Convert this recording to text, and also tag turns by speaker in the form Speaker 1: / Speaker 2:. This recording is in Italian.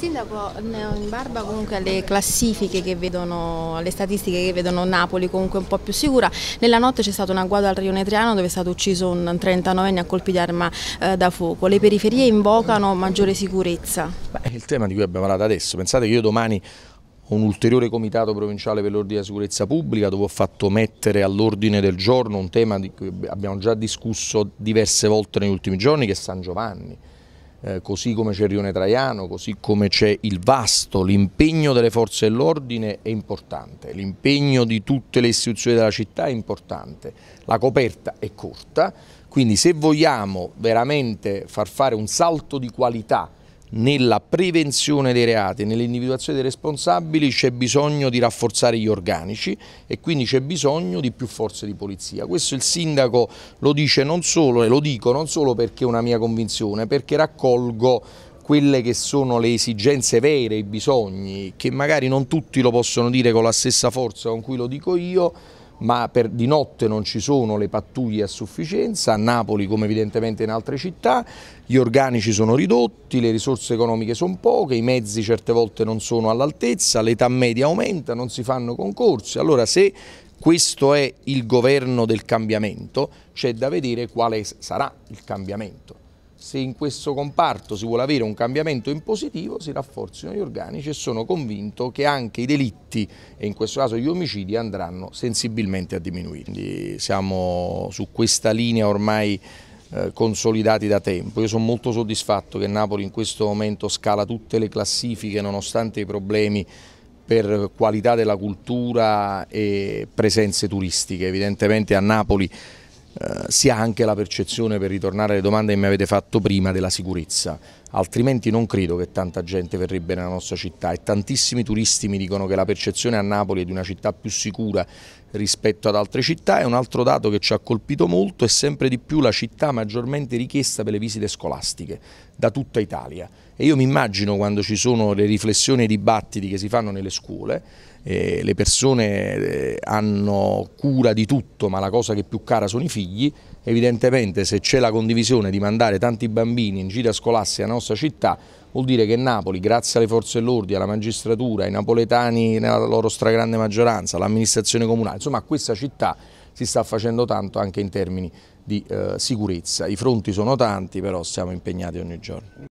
Speaker 1: Sindaco, in barba comunque alle classifiche che vedono, alle statistiche che vedono Napoli comunque un po' più sicura, nella notte c'è stato un agguato al rione Triano dove è stato ucciso un 39enne a colpi di arma eh, da fuoco, le periferie invocano maggiore sicurezza?
Speaker 2: Beh, il tema di cui abbiamo parlato adesso, pensate che io domani ho un ulteriore comitato provinciale per l'ordine e la sicurezza pubblica dove ho fatto mettere all'ordine del giorno un tema di cui abbiamo già discusso diverse volte negli ultimi giorni che è San Giovanni eh, così come c'è il Rione Traiano, così come c'è il Vasto, l'impegno delle forze dell'ordine è importante, l'impegno di tutte le istituzioni della città è importante, la coperta è corta, quindi se vogliamo veramente far fare un salto di qualità nella prevenzione dei reati, nell'individuazione dei responsabili c'è bisogno di rafforzare gli organici e quindi c'è bisogno di più forze di polizia. Questo il sindaco lo dice non solo, e lo dico non solo perché è una mia convinzione, perché raccolgo quelle che sono le esigenze vere, i bisogni, che magari non tutti lo possono dire con la stessa forza con cui lo dico io, ma per, di notte non ci sono le pattuglie a sufficienza, a Napoli come evidentemente in altre città, gli organici sono ridotti, le risorse economiche sono poche, i mezzi certe volte non sono all'altezza, l'età media aumenta, non si fanno concorsi, allora se questo è il governo del cambiamento, c'è da vedere quale sarà il cambiamento. Se in questo comparto si vuole avere un cambiamento in positivo si rafforzino gli organici e sono convinto che anche i delitti e in questo caso gli omicidi andranno sensibilmente a diminuire. Quindi siamo su questa linea ormai eh, consolidati da tempo. Io sono molto soddisfatto che Napoli in questo momento scala tutte le classifiche nonostante i problemi per qualità della cultura e presenze turistiche. Evidentemente a Napoli eh, si ha anche la percezione, per ritornare alle domande che mi avete fatto prima, della sicurezza altrimenti non credo che tanta gente verrebbe nella nostra città e tantissimi turisti mi dicono che la percezione a Napoli è di una città più sicura rispetto ad altre città e un altro dato che ci ha colpito molto è sempre di più la città maggiormente richiesta per le visite scolastiche da tutta Italia e io mi immagino quando ci sono le riflessioni e i dibattiti che si fanno nelle scuole eh, le persone eh, hanno cura di tutto ma la cosa che più cara sono i figli evidentemente se c'è la condivisione di mandare tanti bambini in gita scolastica nostra città, vuol dire che Napoli, grazie alle forze dell'ordine, alla magistratura, ai napoletani nella loro stragrande maggioranza, all'amministrazione comunale, insomma questa città si sta facendo tanto anche in termini di eh, sicurezza. I fronti sono tanti, però siamo impegnati ogni giorno.